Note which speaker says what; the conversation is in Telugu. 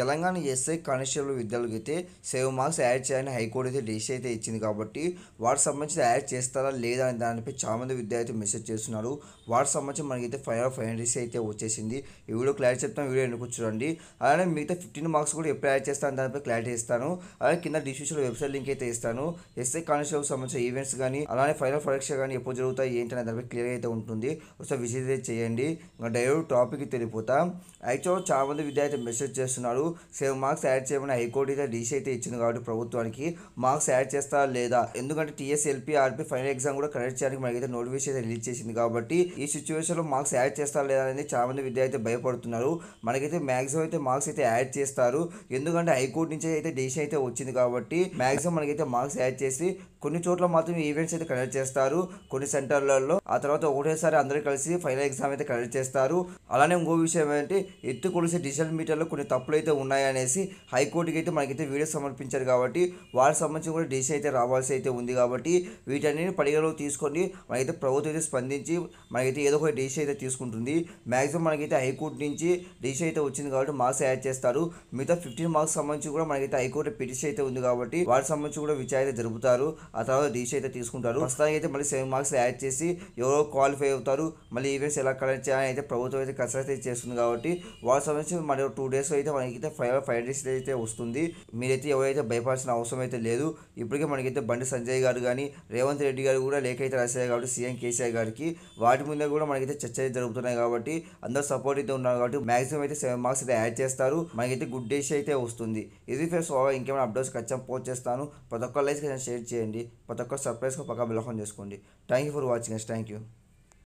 Speaker 1: తెలంగాణ ఎస్ఐ కానిస్టేబుల్ విద్యార్థులకు అయితే సెవెన్ మార్క్స్ యాడ్ చేయాలని హైకోర్టు అయితే డెసిషన్ అయితే ఇచ్చింది కాబట్టి వాటికి సంబంధించి యాడ్ చేస్తారా లేదా అని దానిపై చాలామంది విద్యార్థి మెసేజ్ చేస్తున్నారు వాటికి సంబంధించి మనకైతే ఫైనల్ ఫైనల్ డెసిషన్ అయితే వచ్చేసింది ఈ వీడియో క్లారిటీ చెప్తాను వీడియో ఎందుకు చూడండి అలానే మిగతా ఫిఫ్టీన్ మార్క్స్ కూడా ఎప్పుడు యాడ్ చేస్తాను దానిపై క్లారిటీ ఇస్తాను అలాగే కింద డిస్క్రిప్షన్లో వెబ్సైట్ లింక్ అయితే ఇస్తాను ఎస్ఐ కానిస్టేబుల్ సంబంధించిన ఈవెంట్స్ కానీ అలానే ఫైనల్ పరీక్ష కానీ ఎప్పుడు జరుగుతాయి ఏంటి అనే దానిపై క్లియర్ అయితే ఉంటుంది ఒకసారి విజిట్ అయితే చేయండి ఇంకా డైరెక్ట్ టాపిక్ తెలియపోతా యాక్చువల్ చాలామంది విద్యార్థి మెసేజ్ చేస్తున్నారు సెవెన్ మార్క్స్ యాడ్ చేయమని హైకోర్టు అయితే డీసీ అయితే ఇచ్చింది కాబట్టి ప్రభుత్వానికి మార్క్స్ యాడ్ చేస్తారా లేదా ఎందుకంటే టీఎస్ఎల్పీ ఆర్పీ ఫైనల్ ఎగ్జామ్ కూడా కండక్ట్ చేయడానికి మనకైతే నోటిఫికేషన్ రిలీజ్ చేసింది కాబట్టి ఈ సిచ్యువేషన్లో మార్క్స్ యాడ్ చేస్తారా లేదా అనేది చాలా విద్య విద్యార్థి భయపడుతున్నారు మనకైతే మ్యాక్సిమం అయితే మార్క్స్ అయితే యాడ్ చేస్తారు ఎందుకంటే హైకోర్టు నుంచి అయితే డీసీ అయితే వచ్చింది కాబట్టి మ్యాక్సిమం మనకైతే మార్క్స్ యాడ్ చేసి కొన్ని చోట్ల మాత్రం ఈవెంట్స్ అయితే కండక్ట్ చేస్తారు కొన్ని సెంటర్లలో ఆ తర్వాత ఒకటేసారి అందరూ కలిసి ఫైనల్ ఎగ్జామ్ అయితే కండక్ట్ చేస్తారు అలానే ఇంకో విషయం ఏంటంటే ఎత్తు కొలిసే డిజిటల్ మీటర్లో కొన్ని తప్పులు అయితే అయితే ఉన్నాయనేసి హైకోర్టుకి అయితే మనకైతే వీడియో సమర్పించారు కాబట్టి వారికి సంబంధించి కూడా డిసిషన్ అయితే రావాల్సి అయితే ఉంది కాబట్టి వీటన్నిటిని పరిగణలో తీసుకొని మనకైతే ప్రభుత్వం అయితే స్పందించి మనకైతే ఏదో ఒక డిసిషన్ అయితే తీసుకుంటుంది మ్యాక్సిమం మనకైతే హైకోర్టు నుంచి డిసిషన్ అయితే వచ్చింది కాబట్టి మార్క్స్ యాడ్ చేస్తారు మిగతా ఫిఫ్టీన్ మార్క్స్ సంబంధించి కూడా మనకైతే హైకోర్టు పిటిషన్ అయితే ఉంది కాబట్టి వాటికి సంబంధించి కూడా విచారణ అయితే జరుపుతారు ఆ తర్వాత డిసిషన్ అయితే తీసుకుంటారు ప్రస్తుతానికి అయితే మళ్ళీ సెవెన్ మార్క్స్ యాడ్ చేసి ఎవరో క్వాలిఫై అవుతారు మళ్ళీ ఈవెంట్స్ ఎలా కలెక్ట్ చేయాలని అయితే ప్రభుత్వం అయితే అయితే చేస్తుంది కాబట్టి వాటి సంబంధించి మరి టూ డేస్ అయితే మనకి మనకైతే ఫైవ్ ఫైవ్ డేస్ అయితే వస్తుంది మీరైతే ఎవరైతే భయపడాల్సిన అవసరం అయితే లేదు ఇప్పటికే మనకైతే బండి సంజయ్ గారు కానీ రేవంత్ రెడ్డి గారు కూడా లేఖ అయితే రాశారు కాబట్టి సీఎం కేసీఆర్ గారికి వాటి మీద కూడా మనకైతే చర్చ జరుగుతున్నాయి కాబట్టి అందరు సపోర్ట్ అయితే ఉన్నారు కాబట్టి మాక్సిమం అయితే సెవెన్ మార్క్స్ అయితే యాడ్ చేస్తారు మనకైతే గుడ్ డేస్ అయితే వస్తుంది ఇది ఫేస్ ఇంకేమైనా అప్డేట్స్ ఖచ్చితంగా పోస్ట్ చేస్తాను ప్రతి ఒక్క లైక్ షేర్ చేయండి ప్రతి ఒక్క సర్ప్రైజ్గా పక్క బిలోకం చేసుకోండి thank you for watching thank you